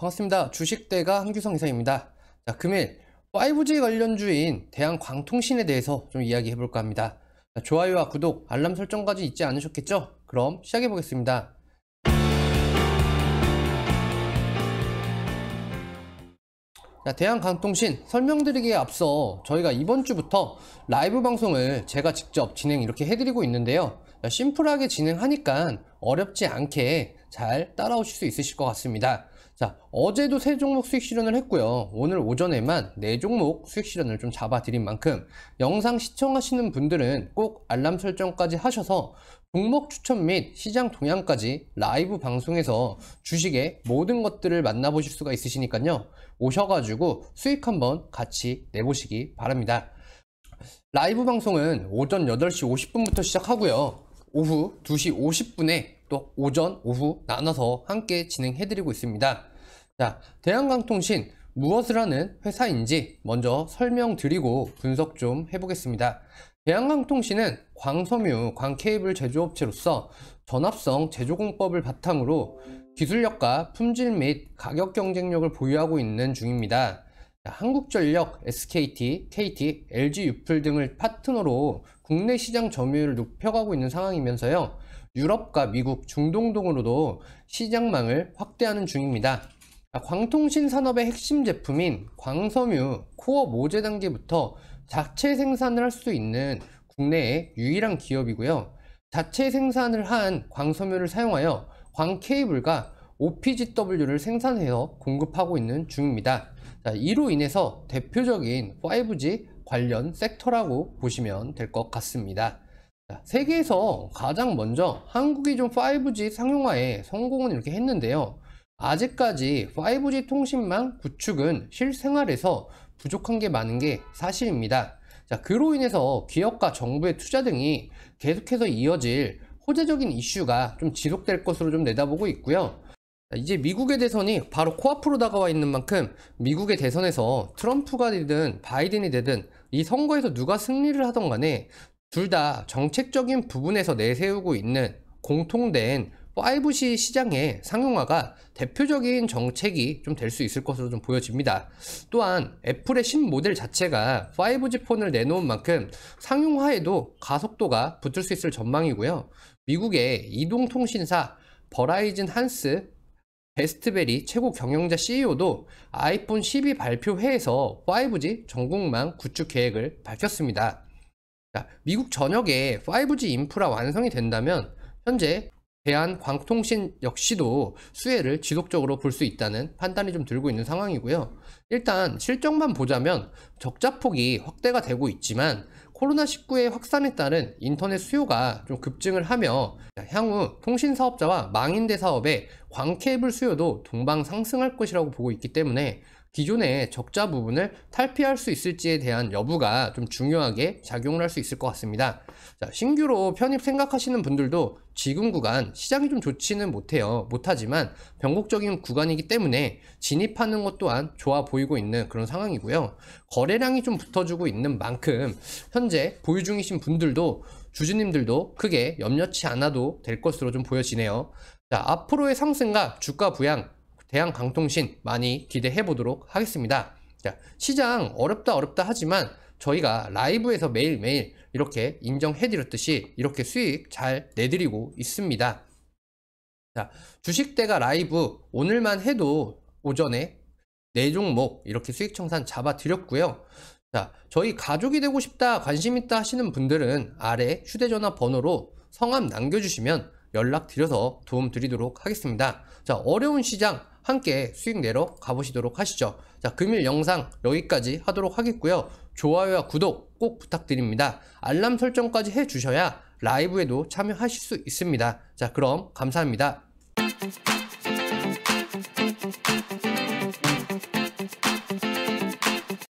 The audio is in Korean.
반갑습니다. 주식대가 한규성 이사입니다. 자, 금일 5G 관련주인 대한광통신에 대해서 좀 이야기해 볼까 합니다. 자, 좋아요와 구독, 알람 설정까지 잊지 않으셨겠죠? 그럼 시작해 보겠습니다. 자, 대한광통신 설명드리기에 앞서 저희가 이번 주부터 라이브 방송을 제가 직접 진행 이렇게 해드리고 있는데요. 심플하게 진행하니까 어렵지 않게 잘 따라오실 수 있으실 것 같습니다. 자, 어제도 세 종목 수익 실현을 했고요. 오늘 오전에만 네 종목 수익 실현을 좀 잡아드린 만큼 영상 시청하시는 분들은 꼭 알람 설정까지 하셔서 종목 추천 및 시장 동향까지 라이브 방송에서 주식의 모든 것들을 만나보실 수가 있으시니까요. 오셔가지고 수익 한번 같이 내보시기 바랍니다. 라이브 방송은 오전 8시 50분부터 시작하고요. 오후 2시 50분에 또 오전, 오후 나눠서 함께 진행해드리고 있습니다. 자, 대한강통신 무엇을 하는 회사인지 먼저 설명드리고 분석 좀 해보겠습니다. 대한강통신은 광섬유, 광케이블 제조업체로서 전압성 제조공법을 바탕으로 기술력과 품질 및 가격 경쟁력을 보유하고 있는 중입니다. 한국전력, SKT, KT, LG 유플 등을 파트너로 국내 시장 점유율을 높여가고 있는 상황이면서요. 유럽과 미국, 중동 등으로도 시장망을 확대하는 중입니다. 광통신 산업의 핵심 제품인 광섬유 코어 모재 단계부터 자체 생산을 할 수 있는 국내의 유일한 기업이고요. 자체 생산을 한 광섬유를 사용하여 광 케이블과 OPGW를 생산해서 공급하고 있는 중입니다. 자, 이로 인해서 대표적인 5G 관련 섹터라고 보시면 될 것 같습니다. 세계에서 가장 먼저 한국이 좀 5G 상용화에 성공은 이렇게 했는데요. 아직까지 5G 통신망 구축은 실생활에서 부족한 게 많은 게 사실입니다. 자, 그로 인해서 기업과 정부의 투자 등이 계속해서 이어질 호재적인 이슈가 좀 지속될 것으로 좀 내다보고 있고요. 이제 미국의 대선이 바로 코앞으로 다가와 있는 만큼 미국의 대선에서 트럼프가 되든 바이든이 되든 이 선거에서 누가 승리를 하던 간에 둘다 정책적인 부분에서 내세우고 있는 공통된 5C 시장의 상용화가 대표적인 정책이 좀 될 수 있을 것으로 좀 보여집니다. 또한 애플의 신모델 자체가 5G 폰을 내놓은 만큼 상용화에도 가속도가 붙을 수 있을 전망이고요. 미국의 이동통신사 버라이즌 한스 베스트베리 최고 경영자 CEO도 아이폰 12 발표회에서 5G 전국망 구축 계획을 밝혔습니다. 자, 미국 전역에 5G 인프라 완성이 된다면 현재 대한 광통신 역시도 수혜를 지속적으로 볼 수 있다는 판단이 좀 들고 있는 상황이고요. 일단 실적만 보자면 적자폭이 확대가 되고 있지만 코로나19의 확산에 따른 인터넷 수요가 좀 급증을 하며 향후 통신 사업자와 망인대 사업의 광케이블 수요도 동방 상승할 것이라고 보고 있기 때문에 기존의 적자 부분을 탈피할 수 있을지에 대한 여부가 좀 중요하게 작용을 할 수 있을 것 같습니다. 자, 신규로 편입 생각하시는 분들도 지금 구간 시장이 좀 좋지는 못해요. 못하지만 변곡적인 구간이기 때문에 진입하는 것 또한 좋아 보이고 있는 그런 상황이고요. 거래량이 좀 붙어주고 있는 만큼 현 현재 보유 중이신 분들도 주주님들도 크게 염려치 않아도 될 것으로 좀 보여지네요. 자, 앞으로의 상승과 주가 부양, 대한 강통신 많이 기대해 보도록 하겠습니다. 자, 시장 어렵다 어렵다 하지만 저희가 라이브에서 매일매일 이렇게 인정해 드렸듯이 이렇게 수익 잘 내드리고 있습니다. 자, 주식대가 라이브 오늘만 해도 오전에 네 종목 이렇게 수익 청산 잡아 드렸고요. 자, 저희 가족이 되고 싶다, 관심 있다 하시는 분들은 아래 휴대전화 번호로 성함 남겨주시면 연락드려서 도움 드리도록 하겠습니다. 자, 어려운 시장 함께 수익 내러 가보시도록 하시죠. 자, 금일 영상 여기까지 하도록 하겠고요. 좋아요와 구독 꼭 부탁드립니다. 알람 설정까지 해주셔야 라이브에도 참여하실 수 있습니다. 자, 그럼 감사합니다.